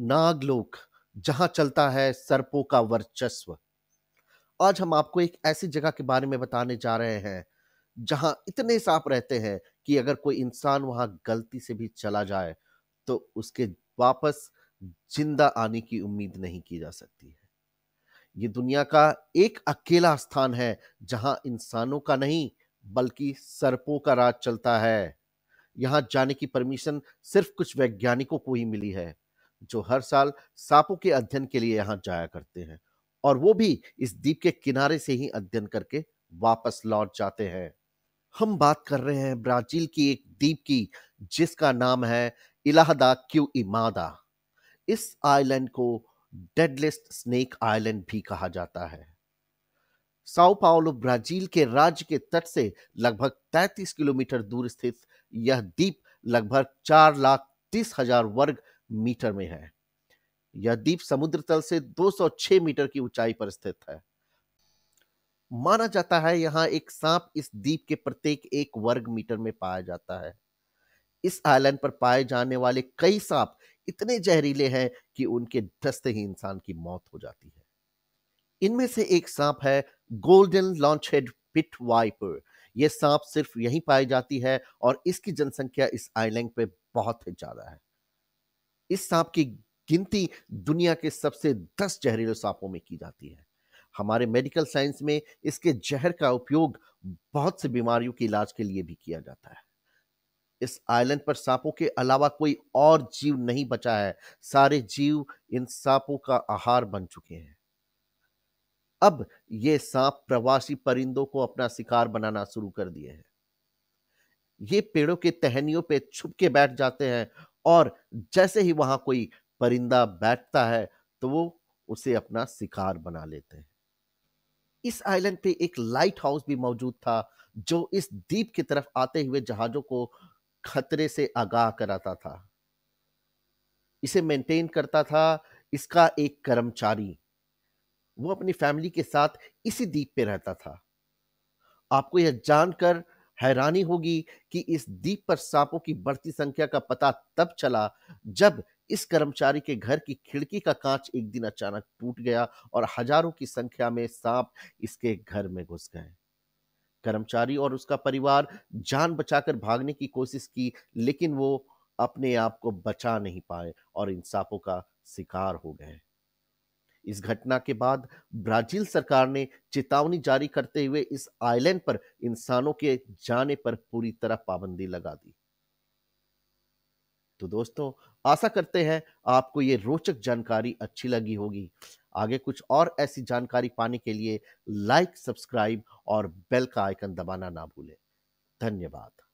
नागलोक जहां चलता है सर्पों का वर्चस्व आज हम आपको एक ऐसी जगह के बारे में बताने जा रहे हैं जहां इतने सांप रहते हैं कि अगर कोई इंसान वहां गलती से भी चला जाए तो उसके वापस जिंदा आने की उम्मीद नहीं की जा सकती है ये दुनिया का एक अकेला स्थान है जहां इंसानों का नहीं बल्कि सर्पों का राज चलता है यहां जाने की परमिशन सिर्फ कुछ वैज्ञानिकों को ही मिली है जो हर साल सांपों के अध्ययन के लिए यहाँ जाया करते हैं और वो भी इस द्वीप के किनारे से ही अध्ययन करके वापस लौट जाते हैं हम बात कर रहे हैं ब्राजील की एक द्वीप की जिसका नाम है इलाहदा क्यू इमादा इस आइलैंड को डेडलिस्ट स्नेक आइलैंड भी कहा जाता है साओ पाओलो ब्राजील के राज्य के तट से लगभग 33 किलोमीटर दूर स्थित यह द्वीप लगभग चार लाख तीस हजार वर्ग मीटर में है यह द्वीप समुद्र तल से 206 मीटर की ऊंचाई पर स्थित है माना जाता है यहां एक सांप इस द्वीप के प्रत्येक एक वर्ग मीटर में पाया जाता है इस आइलैंड पर पाए जाने वाले कई सांप इतने जहरीले हैं कि उनके दस्ते ही इंसान की मौत हो जाती है इनमें से एक सांप है golden lance head pit viper यह सांप सिर्फ यहीं पाई जाती है और इसकी जनसंख्या इस आइलैंड पे बहुत ही ज्यादा है इस सांप की गिनती दुनिया के सबसे दस जहरीले सांपों में की जाती है हमारे मेडिकल साइंस में इसके जहर का उपयोग बहुत से बीमारियों के इलाज के लिए भी किया जाता है इस आइलैंड पर सांपों के अलावा कोई और जीव नहीं बचा है सारे जीव इन सांपों का आहार बन चुके हैं अब ये सांप प्रवासी परिंदों को अपना शिकार बनाना शुरू कर दिए हैं ये पेड़ों के टहनियों पे छुप के बैठ जाते हैं और जैसे ही वहां कोई परिंदा बैठता है तो वो उसे अपना शिकार बना लेते हैं इस आइलैंड पे एक लाइट हाउस भी मौजूद था जो इस द्वीप की तरफ आते हुए जहाजों को खतरे से आगाह कराता था इसे मेंटेन करता था इसका एक कर्मचारी वो अपनी फैमिली के साथ इसी द्वीप पे रहता था आपको यह जानकर हैरानी होगी कि इस द्वीप पर सांपों की बढ़ती संख्या का पता तब चला जब इस कर्मचारी के घर की खिड़की का कांच एक दिन अचानक टूट गया और हजारों की संख्या में सांप इसके घर में घुस गए कर्मचारी और उसका परिवार जान बचाकर भागने की कोशिश की लेकिन वो अपने आप को बचा नहीं पाए और इन सांपों का शिकार हो गए इस घटना के बाद ब्राजील सरकार ने चेतावनी जारी करते हुए इस आइलैंड पर इंसानों के जाने पर पूरी तरह पाबंदी लगा दी तो दोस्तों आशा करते हैं आपको ये रोचक जानकारी अच्छी लगी होगी आगे कुछ और ऐसी जानकारी पाने के लिए लाइक सब्सक्राइब और बेल का आइकन दबाना ना भूलें धन्यवाद